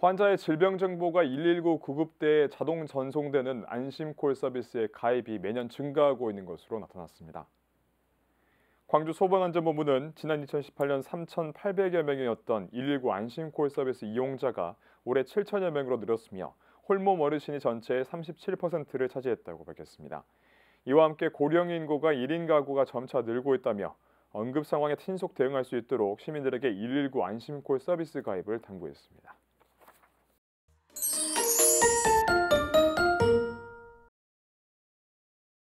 환자의 질병 정보가 119 구급대에 자동 전송되는 안심콜 서비스의 가입이 매년 증가하고 있는 것으로 나타났습니다. 광주 소방안전본부는 지난 2018년 3,800여 명이었던 119 안심콜 서비스 이용자가 올해 7,000여 명으로 늘었으며 홀몸 어르신이 전체의 37%를 차지했다고 밝혔습니다. 이와 함께 고령 인구가 1인 가구가 점차 늘고 있다며 언급 상황에 신속 대응할 수 있도록 시민들에게 119 안심콜 서비스 가입을 당부했습니다.